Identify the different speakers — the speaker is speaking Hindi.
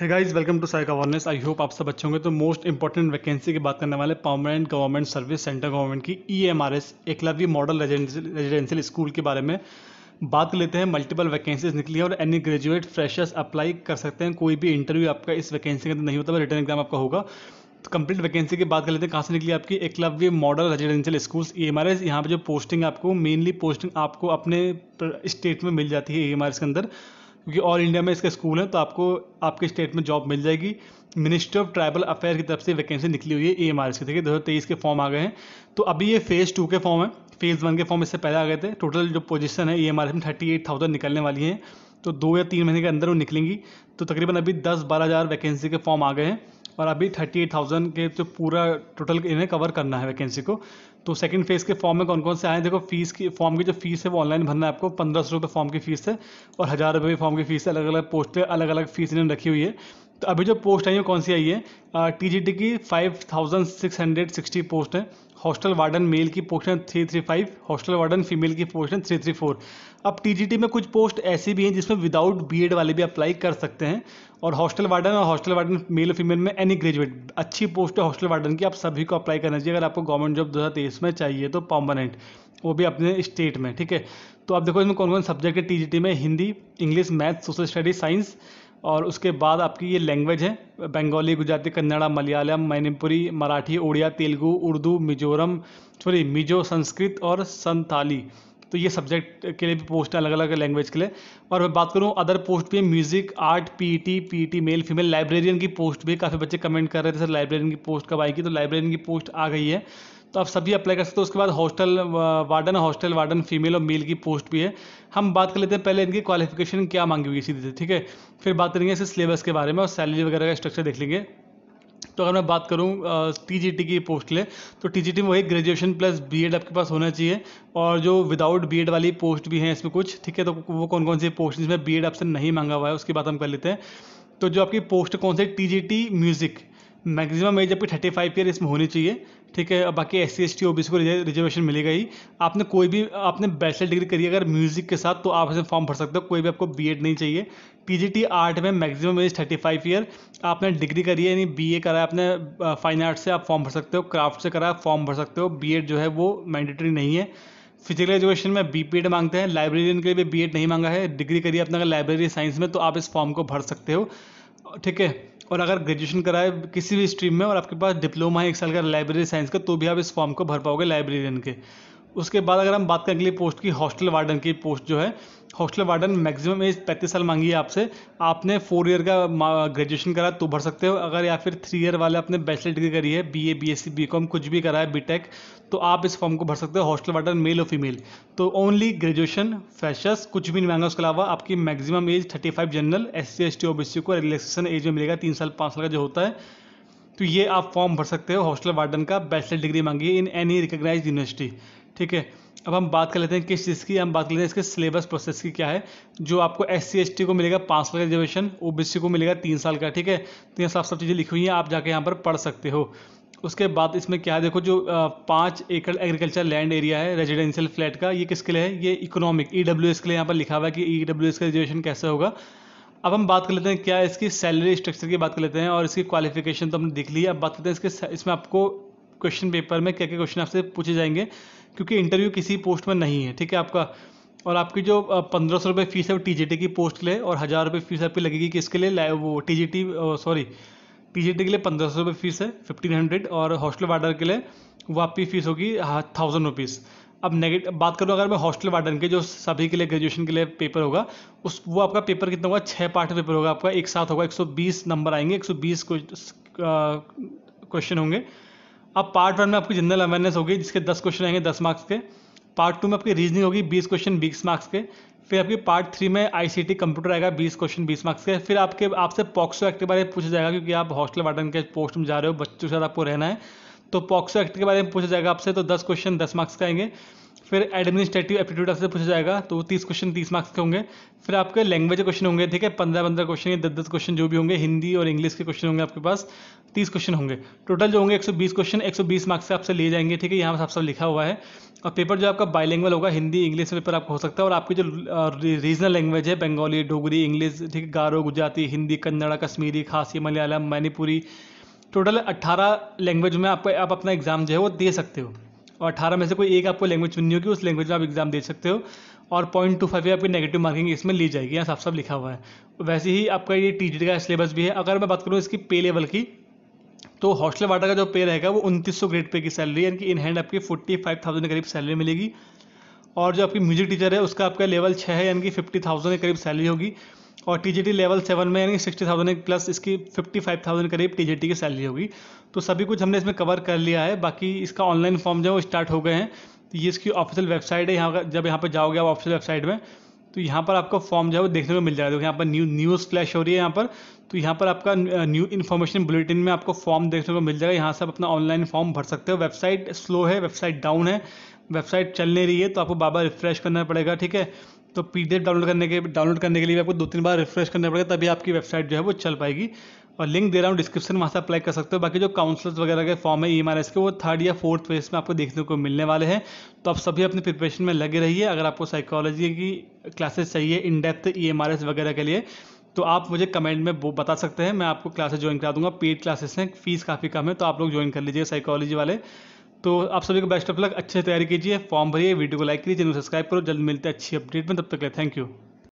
Speaker 1: है guys welcome to psych awareness I hope आप सब अच्छे होंगे तो मोस्ट इंपॉर्टेंट वैकेंसी की बात करने वाले permanent government service centre government की E M R S Eklavya model residential school के बारे में बात कर लेते हैं मल्टीपल वैकेंसीज निकली है और एनी ग्रेजुएट फ्रेशर्स अप्लाई कर सकते हैं कोई भी इंटरव्यू आपका इस वैकेंसी के अंदर नहीं होता रिटर्न एग्जाम आपका होगा तो कंप्लीट वैकेंसी की बात कर लेते हैं कहाँ से निकली आपकी Eklavya model residential schools E M R S यहाँ पर जो पोस्टिंग आपको मेनली पोस्टिंग आपको अपने स्टेट में मिल जाती है ई एम आर एस के अंदर क्योंकि ऑल इंडिया में इसके स्कूल हैं तो आपको आपके स्टेट में जॉब मिल जाएगी मिनिस्ट्री ऑफ ट्राइबल अफेयर की तरफ से वैकेंसी निकली हुई है ए एम आर एस की देखिए दो हज़ार तेईस के फॉर्म आ गए हैं तो अभी ये फेज़ टू के फॉर्म है फेज़ वन के फॉर्म इससे पहले आ गए थे टोटल जो पोजीशन है ई एम आर एस में थर्टी एट थाउजेंड निकलने वाली हैं तो दो या तीन महीने के अंदर वो निकलेंगी तो तकरीबन अभी दस बारह हज़ार वैकेंसी के फॉर्म आ गए हैं और अभी थर्टी एट थाउजेंड के जो पूरा टोटल इन्हें कवर करना है वैकेंसी को तो सेकंड फेज़ के फॉर्म में कौन कौन से आए देखो फीस की फॉर्म की जो फीस है वो ऑनलाइन भरना है आपको पंद्रह सौ रुपये फॉर्म की फीस है और हज़ार रुपये फॉर्म की फीस है अलग अलग पोस्ट अलग अलग फीस इन्होंने रखी हुई है तो अभी जो पोस्ट आई है कौन सी आई है टी की five thousand six hundred sixty post है हॉस्टल वार्डन मेल की पोस्ट है फाइव हॉस्टल वार्डन फीमेल की पोस्ट है फोर अब टी में कुछ पोस्ट ऐसी भी हैं जिसमें विदाउट एड वाले भी अप्लाई कर सकते हैं और हॉस्टल वार्डन और हॉस्टल वार्डन मेल और फीमेल में एनी ग्रेजुएट अच्छी पोस्ट है हॉस्टल वार्डन की आप सभी को अप्लाई करना चाहिए अगर आपको गवर्नमेंट जॉब दो में चाहिए तो पॉमनेंट वो भी अपने स्टेट में ठीक है तो आप देखो इसमें कौन कौन सब्जेक्ट है टी में Hindi English math social studies science और उसके बाद आपकी ये लैंग्वेज है बंगाली गुजराती कन्नड़ा मलयालम मणिपुरी मराठी उड़िया तेलुगू उर्दू मिजोरम सॉरी मिजो संस्कृत और संथाली तो ये सब्जेक्ट के लिए भी पोस्ट है अलग अलग लैंग्वेज के लिए और मैं बात करूँ अदर पोस्ट भी है music art PT PT male female librarian की पोस्ट भी काफ़ी बच्चे कमेंट कर रहे थे सर लाइब्रेरियन की पोस्ट कब आएगी तो लाइब्रेरियन की पोस्ट आ गई है तो आप सभी अप्लाई कर सकते हो उसके बाद hostel warden hostel warden female और मेल की पोस्ट भी है हम बात कर लेते हैं पहले इनकी क्वालिफिकेशन क्या मांगी हुई सीधे ठीक है फिर बात करेंगे इसे सिलेबस के बारे में और सैलरी वगैरह का स्ट्रक्चर देख लेंगे तो अगर मैं बात करूँ टी की पोस्ट के लिए तो टी में वही ग्रेजुएशन प्लस बी आपके पास होना चाहिए और जो विदाउट बी वाली पोस्ट भी हैं इसमें कुछ ठीक है तो वो कौन कौन सी पोस्ट जिसमें बी एड आपसे नहीं मांगा हुआ है उसकी बात हम कर लेते हैं तो जो आपकी पोस्ट कौन सी टी म्यूज़िक मैक्सिमम एज आपकी थर्टी फाइव ईयर इसमें होनी चाहिए ठीक है बाकी S C S T O B C को रिजर्वेशन मिलेगा ही आपने कोई भी आपने बैचलर डिग्री करी अगर म्यूजिक के साथ तो आप इसमें फॉर्म भर सकते हो कोई भी आपको बी एड नहीं चाहिए पी जी टी आर्ट में maximum age thirty five year आपने डिग्री करी है यानी बी ए कराया आपने फाइन आर्ट से आप फॉर्म भर सकते हो क्राफ्ट से करा फॉर्म भर सकते हो बी एड जो है वो मैंडेटरी नहीं है फिजिकल एजुकेशन में बी पी एड मांगते हैं लाइब्रेरियन के लिए भी बी एड नहीं मांगा है डिग्री करिए अपना लाइब्रेरी साइंस में तो आप इस फॉर्म को भर सकते हो ठीक है और अगर ग्रेजुएशन कराए किसी भी स्ट्रीम में और आपके पास डिप्लोमा है एक साल का लाइब्रेरी साइंस का तो भी आप इस फॉर्म को भर पाओगे लाइब्रेरियन के उसके बाद अगर हम बात करें अगली पोस्ट की हॉस्टल वार्डन की पोस्ट जो है हॉस्टल वार्डन मैक्सिमम एज पैंतीस साल मांगी है आपसे आपने फोर ईयर का ग्रेजुएशन करा तो भर सकते हो अगर या फिर थ्री ईयर वाले आपने बैचलर डिग्री करी है B A B S C B com कुछ भी करा है बी टेक तो आप इस फॉर्म को भर सकते हो हॉस्टल वार्डन मेल और फीमेल तो ओनली ग्रेजुएशन फ्रेशर्स कुछ भी नहीं मांगा उसके अलावा आपकी maximum age thirty five general S C S T O B C को रिलेक्सेशन एज में मिलेगा तीन साल पाँच साल का जो होता है तो ये आप फॉर्म भर सकते हो हॉस्टल वार्डन का बैचलर डिग्री मांगी इन एनी रिकग्नाइज यूनिवर्सिटी ठीक है अब हम बात कर लेते हैं किस चीज़ की हम बात कर लेते हैं इसके सिलेबस प्रोसेस की क्या है जो आपको एस सी को मिलेगा पाँच साल का रिजर्वेशन ओ को मिलेगा तीन साल का ठीक है तो ये साफ साफ चीज़ें लिखी हुई हैं आप जाके यहाँ पर पढ़ सकते हो उसके बाद इसमें क्या है देखो जो पाँच एकड़ एग्रीकल्चर लैंड एरिया है रेजिडेंशियल फ्लैट का ये किसके लिए है ये इकोनॉमिक ई डब्ल्यू एस के लिए यहाँ पर लिखा हुआ है कि ई डब्ल्यू एस का रिजर्वेशन कैसे होगा अब हम बात कर लेते हैं क्या इसकी सैलरी स्ट्रक्चर की बात कर लेते हैं और इसकी क्वालिफिकेशन तो हमने देख ली अब बात करते हैं इसके इसमें आपको क्वेश्चन पेपर में क्या क्या क्वेश्चन आपसे पूछे जाएंगे क्योंकि इंटरव्यू किसी पोस्ट में नहीं है ठीक है आपका और आपकी जो पंद्रह सौ रुपये फीस है वो टी की पोस्ट के लिए और हज़ार रुपये फीस आपकी लगेगी किसके लिए वो टी सॉरी टी के लिए पंद्रह सौ रुपये फीस है फिफ्टीन हंड्रेड और हॉस्टल वार्डन के लिए वो आपकी फ़ीस होगी थाउजेंड रुपीज़ अब नेगेटिव बात करूँ अगर मैं हॉस्टल वार्डन के जो सभी के लिए ग्रेजुएशन के लिए पेपर होगा उस वो आपका पेपर कितना होगा छः पार्ट पेपर होगा आपका एक साथ होगा एक सौ बीस नंबर आएंगे एक सौ बीस क्वेश्चन होंगे अब पार्ट वन में आपकी जनरल अवेयरनेस होगी जिसके दस क्वेश्चन आएंगे दस मार्क्स के पार्ट टू में आपकी रीजनिंग होगी बीस क्वेश्चन बीस मार्क्स के फिर आपके पार्ट थ्री में आईसीटी कंप्यूटर आएगा बीस क्वेश्चन बीस मार्क्स के फिर आपके आपसे पॉक्सो एक्ट के बारे में पूछा जाएगा क्योंकि आप हॉस्टल वार्डन के पोस्ट में जा रहे हो बच्चों के साथ आपको रहना है तो पॉक्सो एक्ट के बारे में पूछा जाएगा आपसे तो दस क्वेश्चन दस मार्क्स का आएंगे फिर एडमिनिस्ट्रेटिव एप्टीट्यूड आपसे पूछा जाएगा तो तीस क्वेश्चन तीस मार्क्स के होंगे फिर आपके लैंग्वेज के क्वेश्चन होंगे ठीक है पंद्रह पंद्रह क्वेश्चन या दस दस क्वेश्चन जो भी होंगे हिंदी और इंग्लिश के क्वेश्चन होंगे आपके पास तीस क्वेश्चन होंगे टोटल जो होंगे एक सौ बीस क्वेश्चन एक सौ बीस मार्क्स से आपसे लिए जाएंगे ठीक है यहाँ आप सब लिखा हुआ है और पेपर जो आपका बाइलैंग्वल होगा हिंदी इंग्लिश में पेपर आपको हो सकता है और आपकी जो रीजनल लैंग्वेज है बंगाली डोगरी इंग्लिश ठीक है गारो गुजराती हिंदी कन्नड़ा कश्मीरी खासी मलयालम मणिपुरी टोटल 18 लैंग्वेज में आपको आप अपना एग्ज़ाम जो है वो दे सकते हो और अठारह में से कोई एक आपको लैंग्वेज चुननी होगी उस लैंग्वेज में आप एग्जाम दे सकते हो और पॉइंट टू फाइव आपकी नेगेटिव मार्किंग इसमें ली जाएगी यहाँ साफ साफ लिखा हुआ है वैसे ही आपका ये टी का सिलेबस भी है अगर मैं बात करूँ इसकी पे लेवल की तो हॉस्टल वाटर का जो पे रहेगा वो उनतीस सौ ग्रेड पे की सैलरी यानी कि इन हैंड आपकी फोर्टी फाइव थाउजेंड के करीब सैलरी मिलेगी और जो आपकी म्यूजिक टीचर है उसका आपका लेवल छः है यानी कि फिफ्टी थाउजेंड के करीब सैलरी होगी और टी लेवल सेवन में यानी सिक्सटी थाउजेंड प्लस इसकी फिफ्टी फाइव थाउजेंड करीब टी की सैलरी होगी तो सभी कुछ हमने इसमें कवर कर लिया है बाकी इसका ऑनलाइन फॉर्म जो है वो स्टार्ट हो गए हैं तो ये इसकी ऑफिशियल वेबसाइट है यहाँ का जब यहाँ पर जाओगे आप ऑफिशियल वेबसाइट में तो यहाँ पर आपको फॉर्म जो है वो देखने को मिल जाएगा यहाँ पर न्यू न्यूज़ फ्लैश हो रही है यहाँ पर तो यहाँ पर आपका न्यू इन्फॉर्मेशन बुलेटिन में आपको फॉर्म देखने को मिल जाएगा यहाँ से आप अपना ऑनलाइन फॉर्म भर सकते हो वेबसाइट स्लो है वेबसाइट डाउन है वेबसाइट चल नहीं रही है तो आपको बार बार रिफ्रेश करना पड़ेगा ठीक है तो पी डाउनलोड करने के डाउनलोड करने के लिए आपको दो तीन बार रिफ्रेश करना पड़ेगा तभी आपकी वेबसाइट जो है वो चल पाएगी और लिंक दे रहा हूँ डिस्क्रिप्शन वहाँ से अप्लाई कर सकते हो बाकी जो काउंसलर्स वगैरह के फॉर्म है ई e के वो थर्ड या फोर्थ फेज में आपको देखने को मिलने वाले हैं तो आप सभी अपने प्रिपरेशन में लगे रहिए अगर आपको साइकोलॉजी की क्लासेस चाहिए इन डेप्थ ई वगैरह के लिए तो आप मुझे कमेंट में वो बता सकते हैं मैं आपको क्लासेस ज्वाइन करा दूंगा पेड क्लासेस हैं फीस काफ़ी कम है तो आप लोग ज्वाइन कर लीजिए साइकोलॉजी वाले तो आप सभी को बेस्ट ऑफ लक अच्छे तैयारी कीजिए फॉर्म भरिए वीडियो को लाइक कीजिए चैनल सब्सक्राइब करो जल्द मिलते हैं अच्छी अपडेट में तब तक ले थैंक यू